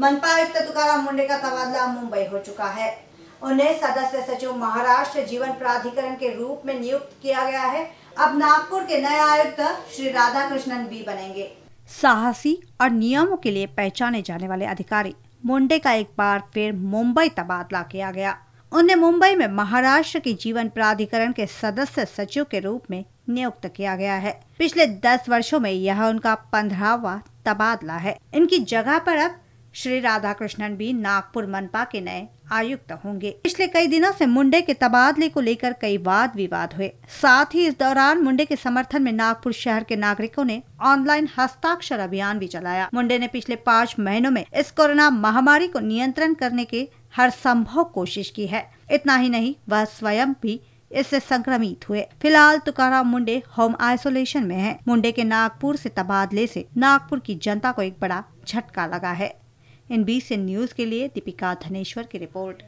मनपा आयुक्त तुकाराम मुंडे का तबादला मुंबई हो चुका है उन्हें सदस्य सचिव महाराष्ट्र जीवन प्राधिकरण के रूप में नियुक्त किया गया है अब नागपुर के नए आयुक्त श्री राधा कृष्णन भी बनेंगे साहसी और नियमों के लिए पहचाने जाने वाले अधिकारी मुंडे का एक बार फिर मुंबई तबादला किया गया उन्हें मुंबई में महाराष्ट्र के जीवन प्राधिकरण के सदस्य सचिव के रूप में नियुक्त किया गया है पिछले दस वर्षों में यह उनका पंद्रहवा तबादला है इनकी जगह पर अब श्री राधाकृष्णन भी नागपुर मनपा के नए आयुक्त होंगे पिछले कई दिनों से मुंडे के तबादले को लेकर कई वाद विवाद हुए साथ ही इस दौरान मुंडे के समर्थन में नागपुर शहर के नागरिकों ने ऑनलाइन हस्ताक्षर अभियान भी चलाया मुंडे ने पिछले पाँच महीनों में इस कोरोना महामारी को नियंत्रण करने के हर संभव कोशिश की है इतना ही नहीं वह स्वयं भी इससे संक्रमित हुए फिलहाल तुकाराम मुंडे होम आइसोलेशन में है मुंडे के नागपुर से तबादले से नागपुर की जनता को एक बड़ा झटका लगा है इन बीस न्यूज़ के लिए दीपिका धनेश्वर की रिपोर्ट